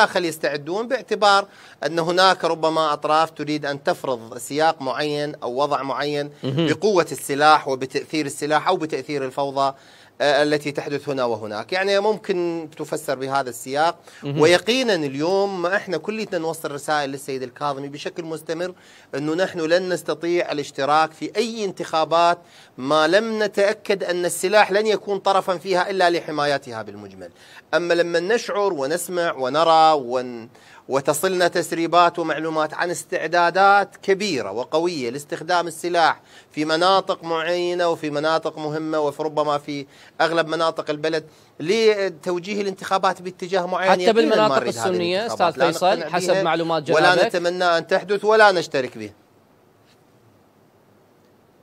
داخل يستعدون باعتبار أن هناك ربما أطراف تريد أن تفرض سياق معين أو وضع معين بقوة السلاح وبتأثير السلاح أو بتأثير الفوضى آه، التي تحدث هنا وهناك يعني ممكن تفسر بهذا السياق ويقينا اليوم احنا كلنا نوصل رسائل للسيد الكاظمي بشكل مستمر انه نحن لن نستطيع الاشتراك في اي انتخابات ما لم نتاكد ان السلاح لن يكون طرفا فيها الا لحمايتها بالمجمل اما لما نشعر ونسمع ونرى ون وتصلنا تسريبات ومعلومات عن استعدادات كبيرة وقوية لاستخدام السلاح في مناطق معينة وفي مناطق مهمة وفي ربما في أغلب مناطق البلد لتوجيه الانتخابات باتجاه معين حتى بالمناطق السنية أستاذ فيصل حسب معلومات جنابك ولا نتمنى أن تحدث ولا نشترك به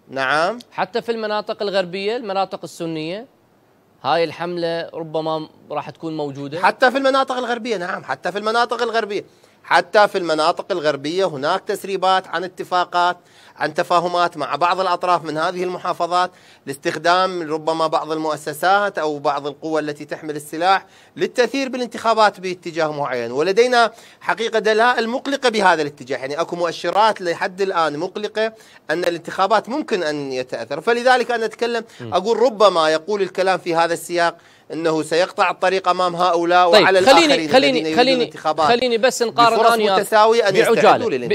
نعم حتى في المناطق الغربية المناطق السنية هاي الحملة ربما راح تكون موجودة حتى في المناطق الغربية نعم حتى في المناطق الغربية حتى في المناطق الغربية هناك تسريبات عن اتفاقات عن تفاهمات مع بعض الأطراف من هذه المحافظات لاستخدام ربما بعض المؤسسات أو بعض القوى التي تحمل السلاح للتأثير بالانتخابات باتجاه معين ولدينا حقيقة دلائل مقلقة بهذا الاتجاه يعني أكو مؤشرات لحد الآن مقلقة أن الانتخابات ممكن أن يتأثر فلذلك أنا أتكلم أقول ربما يقول الكلام في هذا السياق انه سيقطع الطريق امام هؤلاء طيب وعلى خليني الاخرين خليني خليني خليني بس نقارن متساويه بعجاله